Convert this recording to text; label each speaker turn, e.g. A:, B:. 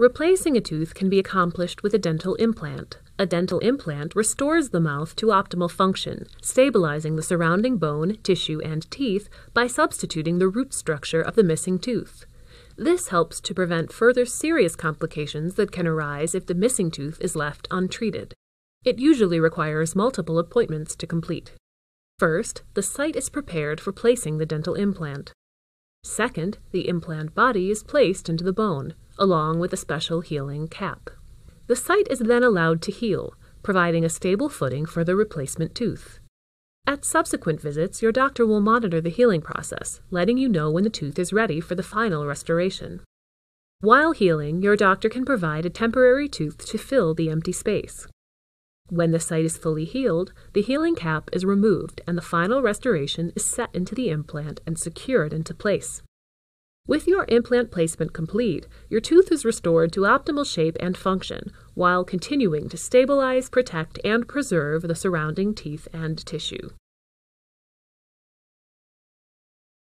A: Replacing a tooth can be accomplished with a dental implant. A dental implant restores the mouth to optimal function, stabilizing the surrounding bone, tissue, and teeth by substituting the root structure of the missing tooth. This helps to prevent further serious complications that can arise if the missing tooth is left untreated. It usually requires multiple appointments to complete. First, the site is prepared for placing the dental implant. Second, the implant body is placed into the bone, along with a special healing cap. The site is then allowed to heal, providing a stable footing for the replacement tooth. At subsequent visits, your doctor will monitor the healing process, letting you know when the tooth is ready for the final restoration. While healing, your doctor can provide a temporary tooth to fill the empty space. When the site is fully healed, the healing cap is removed and the final restoration is set into the implant and secured into place. With your implant placement complete, your tooth is restored to optimal shape and function while continuing to stabilize, protect, and preserve the surrounding teeth and tissue.